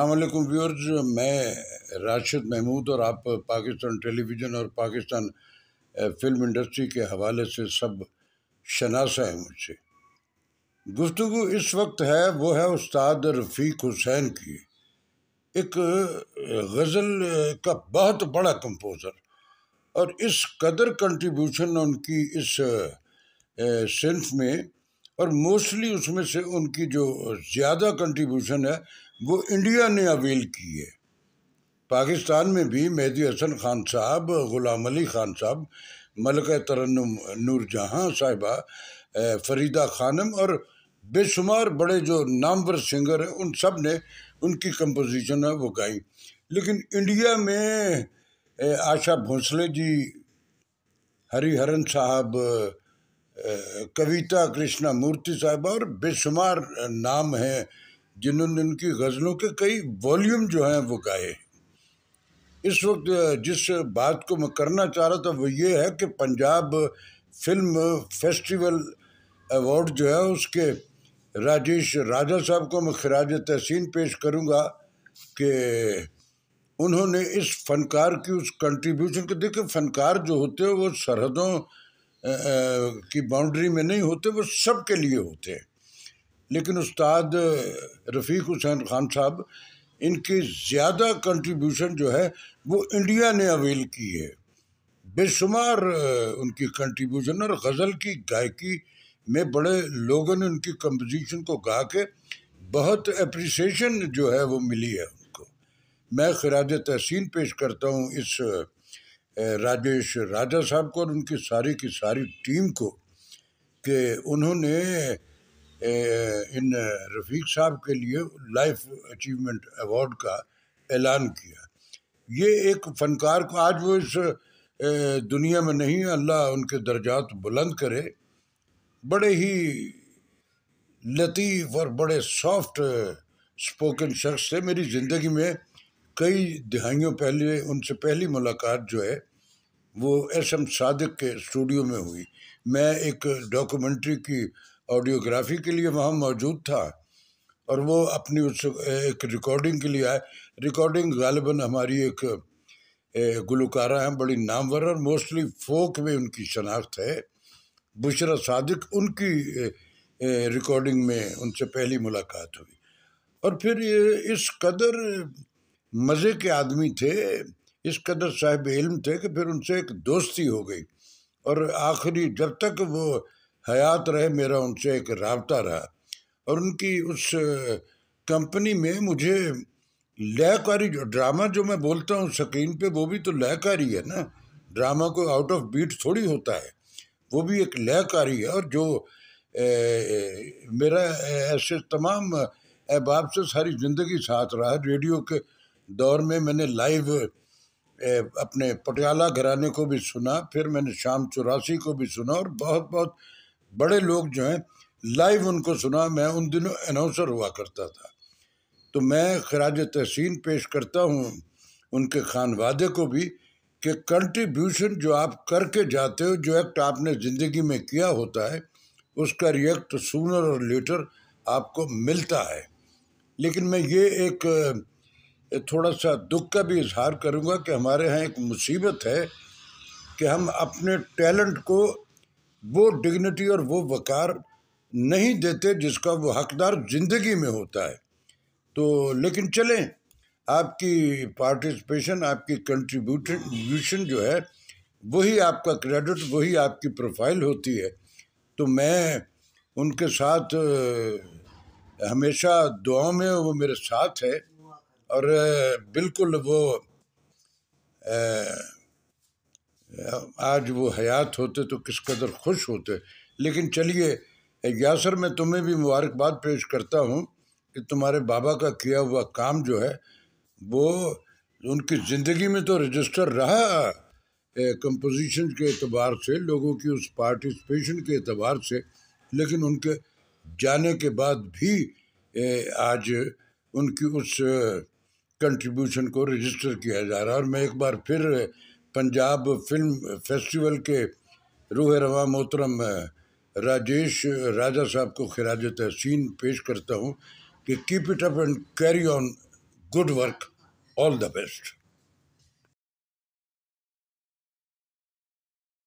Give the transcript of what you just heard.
अल्लाम व्यूअर्स मैं राशिद महमूद और आप पाकिस्तान टेलीविज़न और पाकिस्तान फिल्म इंडस्ट्री के हवाले से सब शनासा है मुझसे गुफ्तु इस वक्त है वो है उस्ताद रफ़ीक हुसैन की एक गज़ल का बहुत बड़ा कंपोज़र और इस कदर कंट्रीब्यूशन उनकी इस सिंफ में और मोस्टली उसमें से उनकी जो ज़्यादा कंट्रीब्यूशन है वो इंडिया ने अवेल की है पाकिस्तान में भी मेहदी हसन खान साहब ग़ुलाम अली खान साहब मलक तरन्नम नूर जहाँ साहिबा फरीदा खानम और बेशुमार बड़े जो नामवर सिंगर हैं उन सब ने उनकी कंपोजिशन है वो गाई लेकिन इंडिया में आशा भोंसले जी हरिहरन साहब कविता कृष्णा मूर्ति साहब और बेशुमार नाम हैं जिन्होंने उनकी गज़लों के कई वॉल्यूम जो हैं वो गाए इस वक्त जिस बात को मैं करना चाह रहा था वो ये है कि पंजाब फिल्म फेस्टिवल अवार्ड जो है उसके राजेश राजा साहब को मैं खराज तहसीन पेश करूँगा कि उन्होंने इस फनकार की उस कंट्रीब्यूशन को देखिए फनकार जो होते हैं वो सरहदों की बाउंड्री में नहीं होते वो सब के लिए होते हैं लेकिन उस्ताद रफ़ीक हुसैन खान साहब इनकी ज़्यादा कंट्रीब्यूशन जो है वो इंडिया ने अवेल की है बेशुमार उनकी कंट्रीब्यूशन और गज़ल की गायकी में बड़े लोगों ने उनकी कंपोजिशन को गा के बहुत अप्रिसशन जो है वो मिली है उनको मैं खराज तहसीन पेश करता हूँ इस राजेश राजा साहब को और उनकी सारी की सारी टीम को कि उन्होंने इन रफ़ीक साहब के लिए लाइफ अचीवमेंट अवार्ड का ऐलान किया ये एक फ़नकार को आज वो इस दुनिया में नहीं अल्लाह उनके दर्जात बुलंद करे बड़े ही लतीफ़ और बड़े सॉफ्ट स्पोकन शख्स थे मेरी ज़िंदगी में कई दहाइयों पहले उनसे पहली मुलाकात जो है वो एस एम सादिक के स्टूडियो में हुई मैं एक डॉक्यूमेंट्री की ऑडियोग्राफी के लिए वहाँ मौजूद था और वो अपनी उस एक रिकॉर्डिंग के लिए आए रिकॉर्डिंग गालिबा हमारी एक गुलकारा हैं बड़ी नामवर और मोस्टली फोक में उनकी शनाख्त है बुशरा सादिक उनकी रिकॉर्डिंग में उनसे पहली मुलाकात हुई और फिर ये इस कदर मज़े के आदमी थे इस कदर साहिब इल्म थे कि फिर उनसे एक दोस्ती हो गई और आखिरी जब तक वो हयात रहे मेरा उनसे एक रबता रहा और उनकी उस कंपनी में मुझे लयकारी जो ड्रामा जो मैं बोलता हूँ स्क्रीन पे वो भी तो लयकारी है ना ड्रामा को आउट ऑफ बीट थोड़ी होता है वो भी एक लयकारी है और जो ए, ए मेरा ऐसे तमाम अहबाब से सारी ज़िंदगी साथ रहा रेडियो के दौर में मैंने लाइव अपने पटियाला घराने को भी सुना फिर मैंने शाम चौरासी को भी सुना और बहुत बहुत बड़े लोग जो हैं लाइव उनको सुना मैं उन दिनों अनाउंसर हुआ करता था तो मैं खराज तहसीन पेश करता हूँ उनके खान वादे को भी कि कंट्रीब्यूशन जो आप करके जाते हो जो एक्ट आपने ज़िंदगी में किया होता है उसका रिएक्ट सूनर और लेटर आपको मिलता है लेकिन मैं ये एक थोड़ा सा दुख का भी इजहार करूँगा कि हमारे यहाँ एक मुसीबत है कि हम अपने टैलेंट को वो डिग्निटी और वो वक़ार नहीं देते जिसका वो हकदार ज़िंदगी में होता है तो लेकिन चलें आपकी पार्टिसिपेशन आपकी कंट्रीब्यूशन जो है वही आपका क्रेडिट वही आपकी प्रोफाइल होती है तो मैं उनके साथ हमेशा दुआओं में वो मेरे साथ है और बिल्कुल वो आज वो हयात होते तो किस कदर खुश होते लेकिन चलिए यासर मैं तुम्हें भी मुबारकबाद पेश करता हूँ कि तुम्हारे बाबा का किया हुआ काम जो है वो उनकी ज़िंदगी में तो रजिस्टर रहा कंपोजिशन के अतबार से लोगों की उस पार्टिसिपेशन के अतबार से लेकिन उनके जाने के बाद भी ए, आज उनकी उस कंट्रीब्यूशन को रजिस्टर किया जा रहा है और मैं एक बार फिर पंजाब फिल्म फेस्टिवल के रूह रवा मोहतरम राजेश राजा साहब को खराज तहसीन पेश करता हूँ कि keep it up and carry on good work all the best